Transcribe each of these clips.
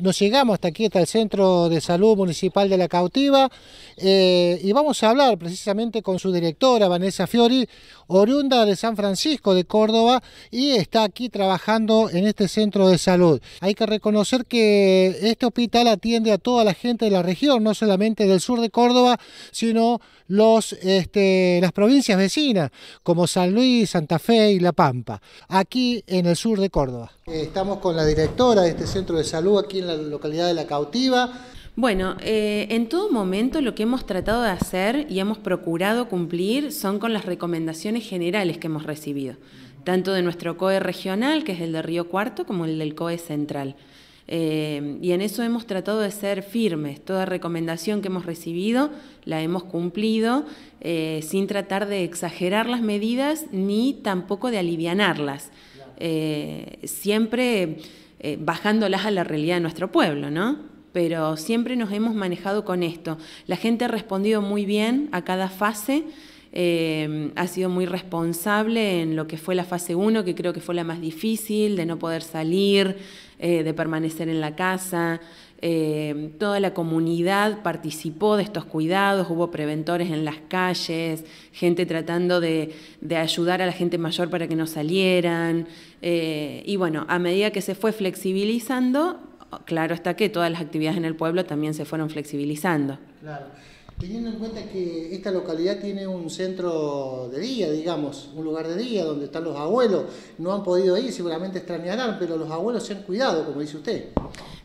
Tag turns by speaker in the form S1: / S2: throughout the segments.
S1: nos llegamos hasta aquí, hasta el Centro de Salud Municipal de La Cautiva, eh, y vamos a hablar precisamente con su directora, Vanessa Fiori, oriunda de San Francisco de Córdoba, y está aquí trabajando en este centro de salud. Hay que reconocer que este hospital atiende a toda la gente de la región, no solamente del sur de Córdoba, sino los, este, las provincias vecinas, como San Luis, Santa Fe y La Pampa, aquí en el sur de Córdoba. Estamos con la directora de este centro de salud aquí en la localidad de La Cautiva. Bueno, eh, en todo momento lo que hemos tratado de
S2: hacer y hemos procurado cumplir son con las recomendaciones generales que hemos recibido, tanto de nuestro COE regional, que es el de Río Cuarto, como el del COE central. Eh, y en eso hemos tratado de ser firmes. Toda recomendación que hemos recibido la hemos cumplido eh, sin tratar de exagerar las medidas ni tampoco de alivianarlas. siempre eh, bajándolas a la realidad de nuestro pueblo, ¿no? Pero siempre nos hemos manejado con esto. La gente ha respondido muy bien a cada fase. Eh, ha sido muy responsable en lo que fue la fase 1, que creo que fue la más difícil, de no poder salir, eh, de permanecer en la casa, eh, toda la comunidad participó de estos cuidados, hubo preventores en las calles, gente tratando de, ayudar a la gente mayor para que no salieran. Eh, y bueno, a medida que se fue flexibilizando, claro está que todas las actividades en el pueblo también se fueron flexibilizando.
S1: Teniendo en cuenta que esta localidad tiene un centro de día, digamos, un lugar de día donde están los abuelos, no han podido ir, seguramente extrañarán, pero los abuelos se han cuidado, como dice usted.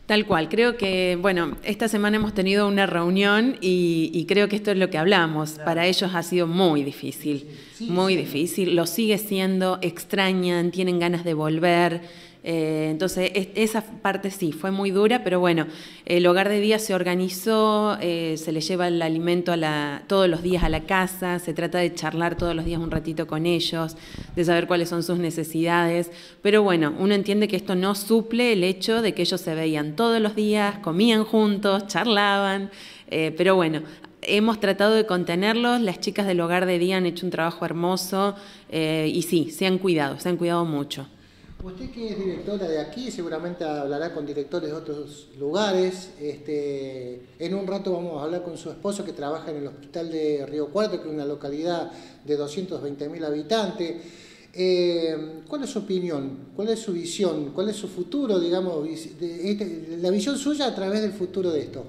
S2: Tal cual, creo que, bueno, esta semana hemos tenido una reunión y, creo que esto es lo que hablamos. Para ellos ha sido muy difícil, muy difícil, lo sigue siendo, extrañan, tienen ganas de volver eh, entonces, esa parte sí, fue muy dura, pero bueno, el hogar de día se organizó, eh, se le lleva el alimento a todos los días a la casa, se trata de charlar todos los días un ratito con ellos, de saber cuáles son sus necesidades, pero bueno, uno entiende que esto no suple el hecho de que ellos se veían todos los días, comían juntos, charlaban, eh, pero bueno, hemos tratado de contenerlos, las chicas del hogar de día han hecho un trabajo hermoso y sí, se han cuidado, se han cuidado mucho.
S1: Usted que es directora de aquí, seguramente hablará con directores de otros lugares. Este, en un rato vamos a hablar con su esposo que trabaja en el hospital de Río Cuarto, que es una localidad de 220.000 habitantes. Eh, ¿Cuál es su opinión? ¿Cuál es su visión? ¿Cuál es su futuro, digamos, este, la visión suya a través del futuro de esto?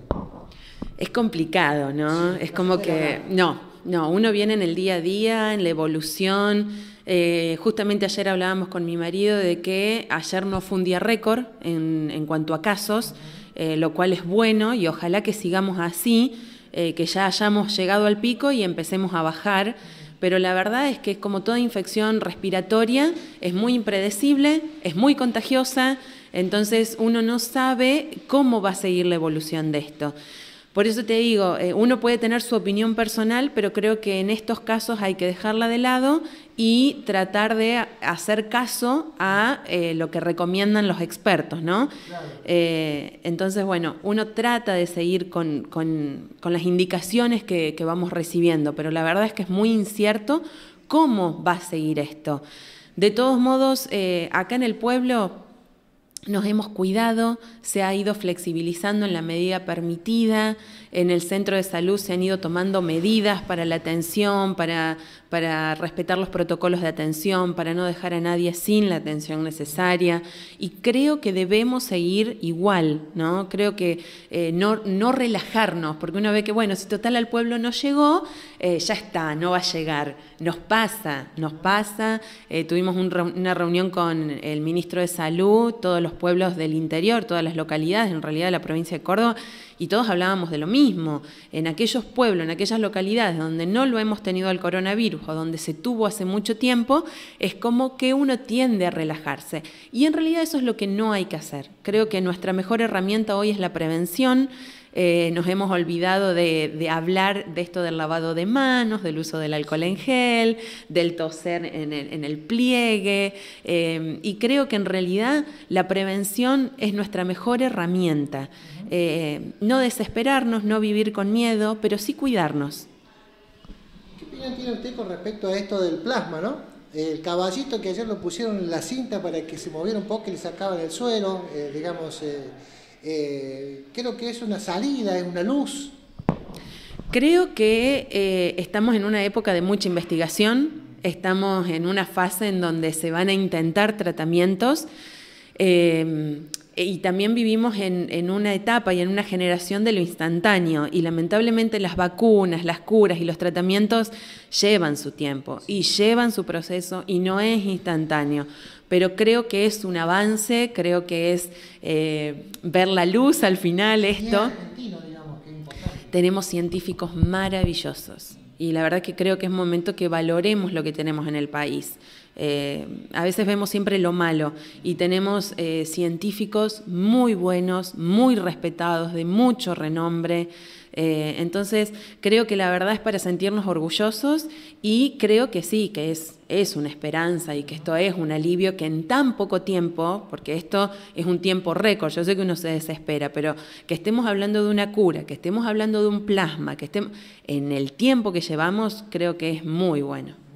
S2: Es complicado, ¿no? es como que, no, no, uno viene en el día a día, en la evolución eh, justamente ayer hablábamos con mi marido de que ayer no fue un día récord en, cuanto a casos, eh, lo cual es bueno y ojalá que sigamos así, eh, que ya hayamos llegado al pico y empecemos a bajar. Pero la verdad es que como toda infección respiratoria es muy impredecible, es muy contagiosa, entonces uno no sabe cómo va a seguir la evolución de esto. Por eso te digo, uno puede tener su opinión personal, pero creo que en estos casos hay que dejarla de lado y tratar de hacer caso a eh, lo que recomiendan los expertos, ¿no? Eh, entonces, bueno, uno trata de seguir con, las indicaciones que, vamos recibiendo, pero la verdad es que es muy incierto cómo va a seguir esto. De todos modos, eh, acá en el pueblo nos hemos cuidado, se ha ido flexibilizando en la medida permitida, en el centro de salud se han ido tomando medidas para la atención, para, para respetar los protocolos de atención, para no dejar a nadie sin la atención necesaria. Y creo que debemos seguir igual, ¿no? Creo que eh, no, no, relajarnos, porque uno ve que, bueno, si total al pueblo no llegó, eh, ya está, no va a llegar. Nos pasa, nos pasa. Eh, tuvimos una reunión con el ministro de Salud, todos los los pueblos del interior, todas las localidades, en realidad la provincia de Córdoba, y todos hablábamos de lo mismo. En aquellos pueblos, en aquellas localidades donde no lo hemos tenido el coronavirus o donde se tuvo hace mucho tiempo, es como que uno tiende a relajarse. Y en realidad eso es lo que no hay que hacer. Creo que nuestra mejor herramienta hoy es la prevención. Eh, nos hemos olvidado de, hablar de esto del lavado de manos, del uso del alcohol en gel, del toser en el, pliegue, eh, y creo que en realidad la prevención es nuestra mejor herramienta. Eh, no desesperarnos, no vivir con miedo, pero sí cuidarnos.
S1: ¿Qué opinión tiene usted con respecto a esto del plasma, no? el caballito que ayer lo pusieron en la cinta para que se moviera un poco y le sacaban el suelo, digamos, eh, creo que es una salida, es una luz.
S2: Creo que eh, estamos en una época de mucha investigación, estamos en una fase en donde se van a intentar tratamientos. Eh, eh, y también vivimos en, una etapa y en una generación de lo instantáneo y lamentablemente las vacunas, las curas y los tratamientos llevan su tiempo y llevan su proceso y no es instantáneo. Pero creo que es un avance, creo que es eh, ver la luz al final esto. Tenemos científicos maravillosos y la verdad que creo que es momento que valoremos lo que tenemos en el país. Eh, a veces vemos siempre lo malo y tenemos eh, científicos muy buenos, muy respetados, de mucho renombre, eh, entonces, creo que la verdad es para sentirnos orgullosos y creo que sí, que es, es una esperanza y que esto es un alivio que en tan poco tiempo, porque esto es un tiempo récord, yo sé que uno se desespera, pero que estemos hablando de una cura, que estemos hablando de un plasma, que estemos en el tiempo que llevamos, creo que es muy bueno.